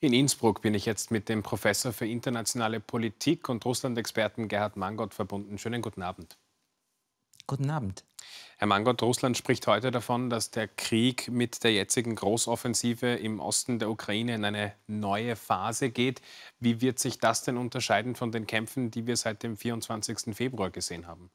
In Innsbruck bin ich jetzt mit dem Professor für internationale Politik und Russland-Experten Gerhard Mangott verbunden. Schönen guten Abend. Guten Abend. Herr Mangott, Russland spricht heute davon, dass der Krieg mit der jetzigen Großoffensive im Osten der Ukraine in eine neue Phase geht. Wie wird sich das denn unterscheiden von den Kämpfen, die wir seit dem 24. Februar gesehen haben?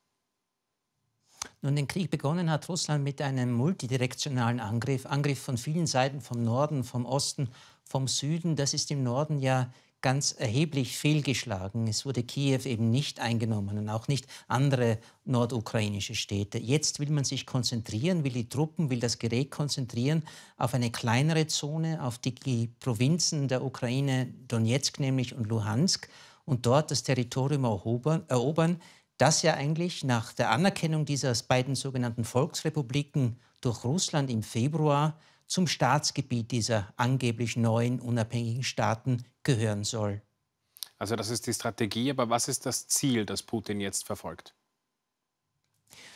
Nun, den Krieg begonnen hat Russland mit einem multidirektionalen Angriff, Angriff von vielen Seiten, vom Norden, vom Osten, vom Süden, das ist im Norden ja ganz erheblich fehlgeschlagen. Es wurde Kiew eben nicht eingenommen und auch nicht andere nordukrainische Städte. Jetzt will man sich konzentrieren, will die Truppen, will das Gerät konzentrieren auf eine kleinere Zone, auf die Provinzen der Ukraine, Donetsk nämlich und Luhansk, und dort das Territorium erobern, erobern das ja eigentlich nach der Anerkennung dieser beiden sogenannten Volksrepubliken durch Russland im Februar zum Staatsgebiet dieser angeblich neuen unabhängigen Staaten gehören soll. Also das ist die Strategie, aber was ist das Ziel, das Putin jetzt verfolgt?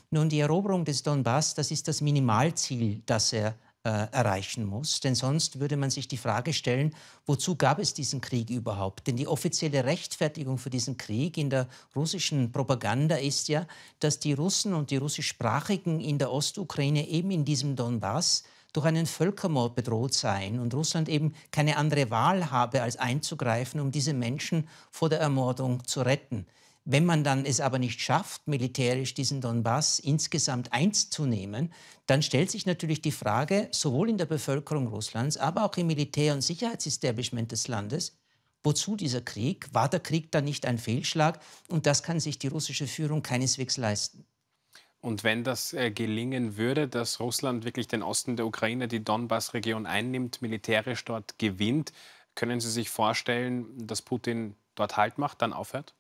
Nun, die Eroberung des Donbass, das ist das Minimalziel, das er äh, erreichen muss. Denn sonst würde man sich die Frage stellen, wozu gab es diesen Krieg überhaupt? Denn die offizielle Rechtfertigung für diesen Krieg in der russischen Propaganda ist ja, dass die Russen und die russischsprachigen in der Ostukraine eben in diesem Donbass durch einen Völkermord bedroht seien und Russland eben keine andere Wahl habe, als einzugreifen, um diese Menschen vor der Ermordung zu retten. Wenn man dann es aber nicht schafft, militärisch diesen Donbass insgesamt einzunehmen, dann stellt sich natürlich die Frage, sowohl in der Bevölkerung Russlands, aber auch im Militär- und Sicherheitsestablishment des Landes, wozu dieser Krieg? War der Krieg dann nicht ein Fehlschlag? Und das kann sich die russische Führung keineswegs leisten. Und wenn das äh, gelingen würde, dass Russland wirklich den Osten der Ukraine, die Donbass-Region einnimmt, militärisch dort gewinnt, können Sie sich vorstellen, dass Putin dort Halt macht, dann aufhört?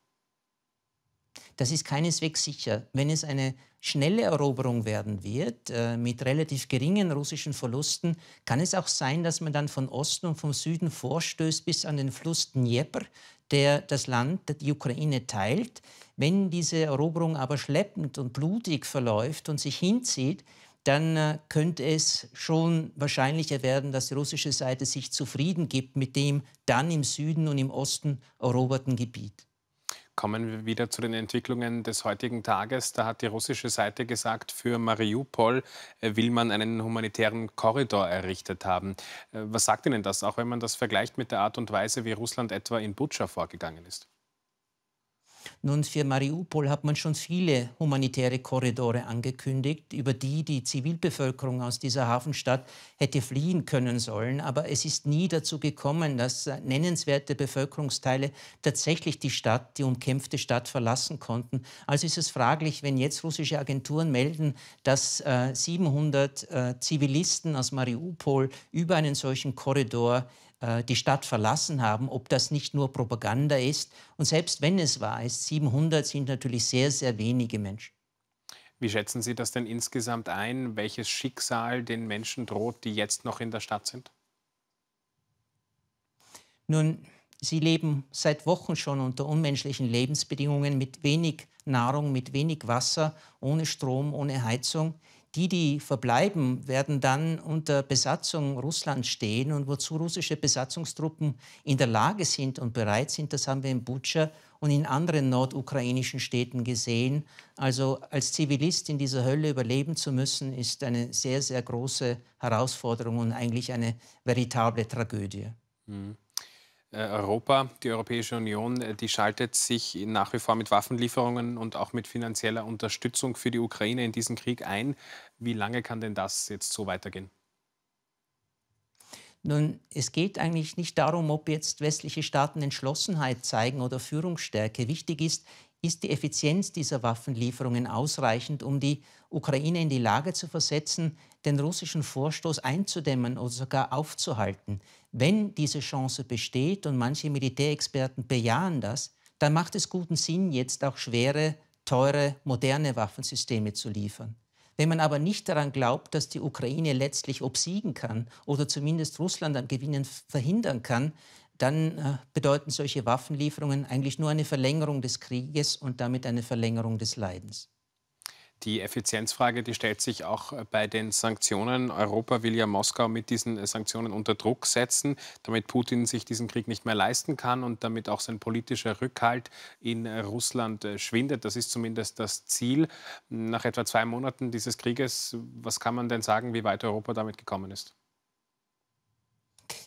Das ist keineswegs sicher. Wenn es eine schnelle Eroberung werden wird, äh, mit relativ geringen russischen Verlusten, kann es auch sein, dass man dann von Osten und vom Süden vorstößt bis an den Fluss Dnieper, der das Land, die Ukraine teilt. Wenn diese Eroberung aber schleppend und blutig verläuft und sich hinzieht, dann äh, könnte es schon wahrscheinlicher werden, dass die russische Seite sich zufrieden gibt mit dem dann im Süden und im Osten eroberten Gebiet. Kommen wir wieder zu den Entwicklungen des heutigen Tages. Da hat die russische Seite gesagt, für Mariupol äh, will man einen humanitären Korridor errichtet haben. Äh, was sagt Ihnen das, auch wenn man das vergleicht mit der Art und Weise, wie Russland etwa in Butscha vorgegangen ist? Nun, für Mariupol hat man schon viele humanitäre Korridore angekündigt, über die die Zivilbevölkerung aus dieser Hafenstadt hätte fliehen können sollen. Aber es ist nie dazu gekommen, dass nennenswerte Bevölkerungsteile tatsächlich die Stadt, die umkämpfte Stadt verlassen konnten. Also ist es fraglich, wenn jetzt russische Agenturen melden, dass äh, 700 äh, Zivilisten aus Mariupol über einen solchen Korridor äh, die Stadt verlassen haben, ob das nicht nur Propaganda ist. Und selbst wenn es wahr ist, 700 sind natürlich sehr, sehr wenige Menschen. Wie schätzen Sie das denn insgesamt ein, welches Schicksal den Menschen droht, die jetzt noch in der Stadt sind? Nun, sie leben seit Wochen schon unter unmenschlichen Lebensbedingungen mit wenig Nahrung, mit wenig Wasser, ohne Strom, ohne Heizung. Die, die verbleiben, werden dann unter Besatzung Russlands stehen und wozu russische Besatzungstruppen in der Lage sind und bereit sind, das haben wir in Butscha und in anderen nordukrainischen Städten gesehen. Also als Zivilist in dieser Hölle überleben zu müssen, ist eine sehr, sehr große Herausforderung und eigentlich eine veritable Tragödie. Mhm. Äh, Europa, die Europäische Union, äh, die schaltet sich nach wie vor mit Waffenlieferungen und auch mit finanzieller Unterstützung für die Ukraine in diesen Krieg ein. Wie lange kann denn das jetzt so weitergehen? Nun, es geht eigentlich nicht darum, ob jetzt westliche Staaten Entschlossenheit zeigen oder Führungsstärke. Wichtig ist, ist die Effizienz dieser Waffenlieferungen ausreichend, um die Ukraine in die Lage zu versetzen, den russischen Vorstoß einzudämmen oder sogar aufzuhalten wenn diese Chance besteht, und manche Militärexperten bejahen das, dann macht es guten Sinn, jetzt auch schwere, teure, moderne Waffensysteme zu liefern. Wenn man aber nicht daran glaubt, dass die Ukraine letztlich obsiegen kann oder zumindest Russland am Gewinnen verhindern kann, dann äh, bedeuten solche Waffenlieferungen eigentlich nur eine Verlängerung des Krieges und damit eine Verlängerung des Leidens. Die Effizienzfrage, die stellt sich auch äh, bei den Sanktionen. Europa will ja Moskau mit diesen äh, Sanktionen unter Druck setzen, damit Putin sich diesen Krieg nicht mehr leisten kann und damit auch sein politischer Rückhalt in äh, Russland schwindet. Das ist zumindest das Ziel. Nach etwa zwei Monaten dieses Krieges, was kann man denn sagen, wie weit Europa damit gekommen ist?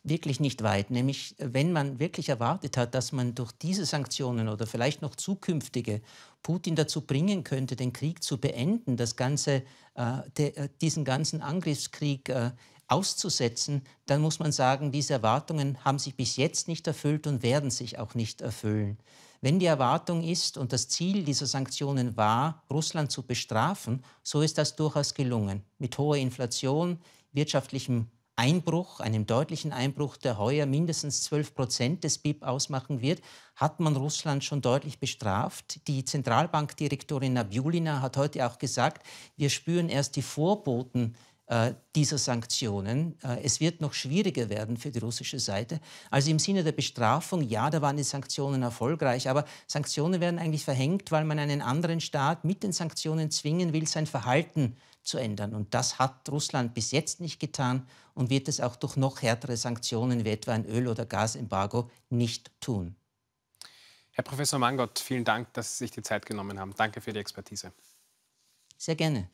wirklich nicht weit. Nämlich, wenn man wirklich erwartet hat, dass man durch diese Sanktionen oder vielleicht noch zukünftige Putin dazu bringen könnte, den Krieg zu beenden, das ganze, äh, de, äh, diesen ganzen Angriffskrieg äh, auszusetzen, dann muss man sagen, diese Erwartungen haben sich bis jetzt nicht erfüllt und werden sich auch nicht erfüllen. Wenn die Erwartung ist und das Ziel dieser Sanktionen war, Russland zu bestrafen, so ist das durchaus gelungen. Mit hoher Inflation, wirtschaftlichem Einbruch, einem deutlichen Einbruch, der heuer mindestens 12 Prozent des BIP ausmachen wird, hat man Russland schon deutlich bestraft. Die Zentralbankdirektorin Nabulina hat heute auch gesagt, wir spüren erst die Vorboten äh, dieser Sanktionen. Äh, es wird noch schwieriger werden für die russische Seite. Also im Sinne der Bestrafung, ja, da waren die Sanktionen erfolgreich, aber Sanktionen werden eigentlich verhängt, weil man einen anderen Staat mit den Sanktionen zwingen will, sein Verhalten äh, zu ändern. Und das hat Russland bis jetzt nicht getan und wird es auch durch noch härtere Sanktionen wie etwa ein Öl- oder Gasembargo nicht tun. Herr Professor Mangott, vielen Dank, dass Sie sich die Zeit genommen haben. Danke für die Expertise. Sehr gerne.